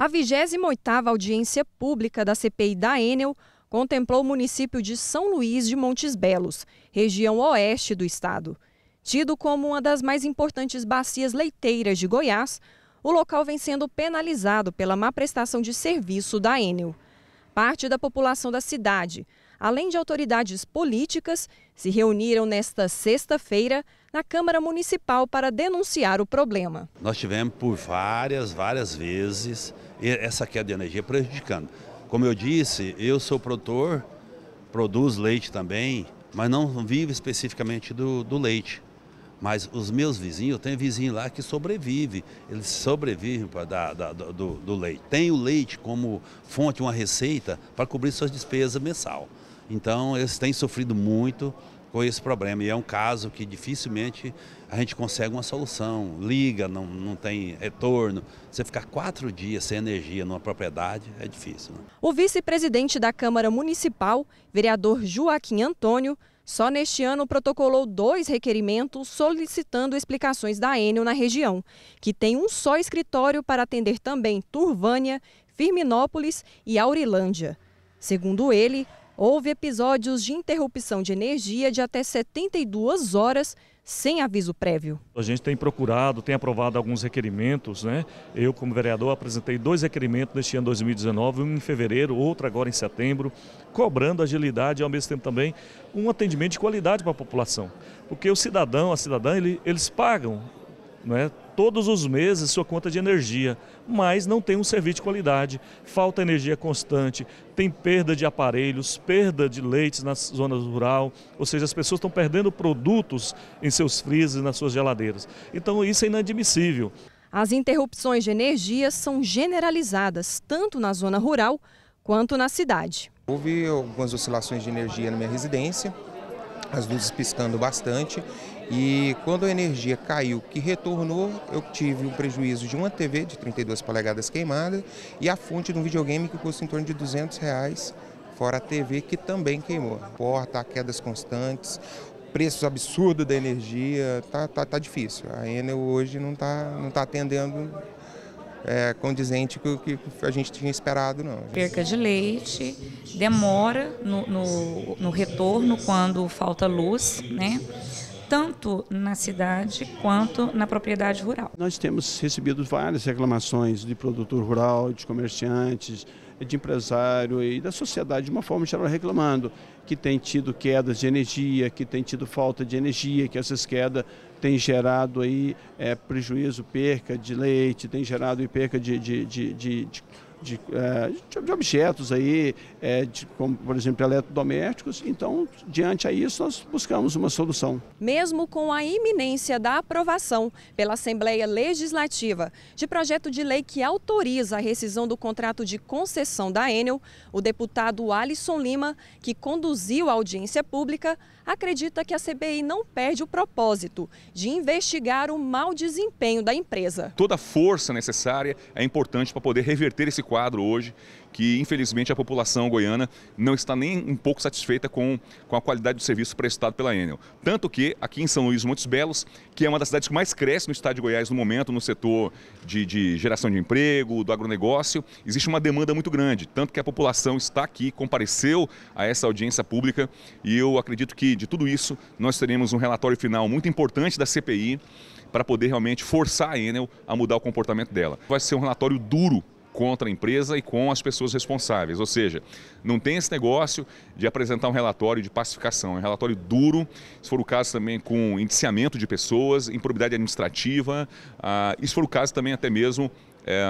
A 28ª audiência pública da CPI da Enel contemplou o município de São Luís de Montes Belos, região oeste do estado. Tido como uma das mais importantes bacias leiteiras de Goiás, o local vem sendo penalizado pela má prestação de serviço da Enel. Parte da população da cidade, além de autoridades políticas, se reuniram nesta sexta-feira na Câmara Municipal para denunciar o problema. Nós tivemos por várias, várias vezes essa queda de energia prejudicando. Como eu disse, eu sou produtor, produzo leite também, mas não vivo especificamente do, do leite. Mas os meus vizinhos, eu tenho vizinho lá que sobrevive, eles sobrevivem da, da, do, do, leite. Tem o leite como fonte, uma receita para cobrir suas despesas mensal. Então eles têm sofrido muito com esse problema. E é um caso que dificilmente a gente consegue uma solução. Liga, não, não tem retorno. Você ficar quatro dias sem energia numa propriedade é difícil. Né? O vice-presidente da Câmara Municipal, vereador Joaquim Antônio, só neste ano protocolou dois requerimentos solicitando explicações da Enel na região, que tem um só escritório para atender também Turvânia, Firminópolis e Aurilândia. Segundo ele, houve episódios de interrupção de energia de até 72 horas sem aviso prévio. A gente tem procurado, tem aprovado alguns requerimentos, né? Eu, como vereador, apresentei dois requerimentos neste ano 2019, um em fevereiro, outro agora em setembro, cobrando agilidade e, ao mesmo tempo, também um atendimento de qualidade para a população. Porque o cidadão, a cidadã, ele, eles pagam né, todos os meses sua conta de energia, mas não tem um serviço de qualidade, falta energia constante, tem perda de aparelhos, perda de leites nas zonas rural, ou seja, as pessoas estão perdendo produtos em seus freezers, nas suas geladeiras. Então isso é inadmissível. As interrupções de energia são generalizadas, tanto na zona rural quanto na cidade. Houve algumas oscilações de energia na minha residência, as luzes piscando bastante e quando a energia caiu, que retornou, eu tive um prejuízo de uma TV de 32 polegadas queimada e a fonte de um videogame que custa em torno de 200 reais, fora a TV que também queimou. Porta, quedas constantes, preços absurdos da energia, tá, tá, tá difícil. A Enel hoje não tá, não tá atendendo é, condizente com o que a gente tinha esperado, não. Perca de leite, demora no, no, no retorno quando falta luz, né? tanto na cidade quanto na propriedade rural. Nós temos recebido várias reclamações de produtor rural, de comerciantes, de empresário e da sociedade de uma forma geral reclamando que tem tido quedas de energia, que tem tido falta de energia, que essas quedas têm gerado aí é, prejuízo, perca de leite, tem gerado perca de, de, de, de é, de, de, objetos aí, é, de, como por exemplo eletrodomésticos. Então, diante a isso, nós buscamos uma solução. Mesmo com a iminência da aprovação pela Assembleia Legislativa de projeto de lei que autoriza a rescisão do contrato de concessão da Enel, o deputado Alisson Lima, que conduziu a audiência pública, acredita que a CBI não perde o propósito de investigar o mau desempenho da empresa. Toda a força necessária é importante para poder reverter esse quadro hoje que, infelizmente, a população goiana não está nem um pouco satisfeita com, com a qualidade do serviço prestado pela Enel. Tanto que, aqui em São Luís Montes Belos, que é uma das cidades que mais cresce no estado de Goiás no momento, no setor de, de geração de emprego, do agronegócio, existe uma demanda muito grande. Tanto que a população está aqui, compareceu a essa audiência pública e eu acredito que, de tudo isso, nós teremos um relatório final muito importante da CPI para poder realmente forçar a Enel a mudar o comportamento dela. Vai ser um relatório duro contra a empresa e com as pessoas responsáveis. Ou seja, não tem esse negócio de apresentar um relatório de pacificação. É um relatório duro, se for o caso também com indiciamento de pessoas, improbidade administrativa, ah, e se for o caso também até mesmo é,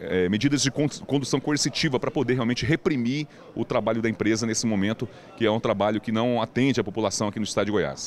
é, medidas de condução coercitiva para poder realmente reprimir o trabalho da empresa nesse momento, que é um trabalho que não atende a população aqui no estado de Goiás.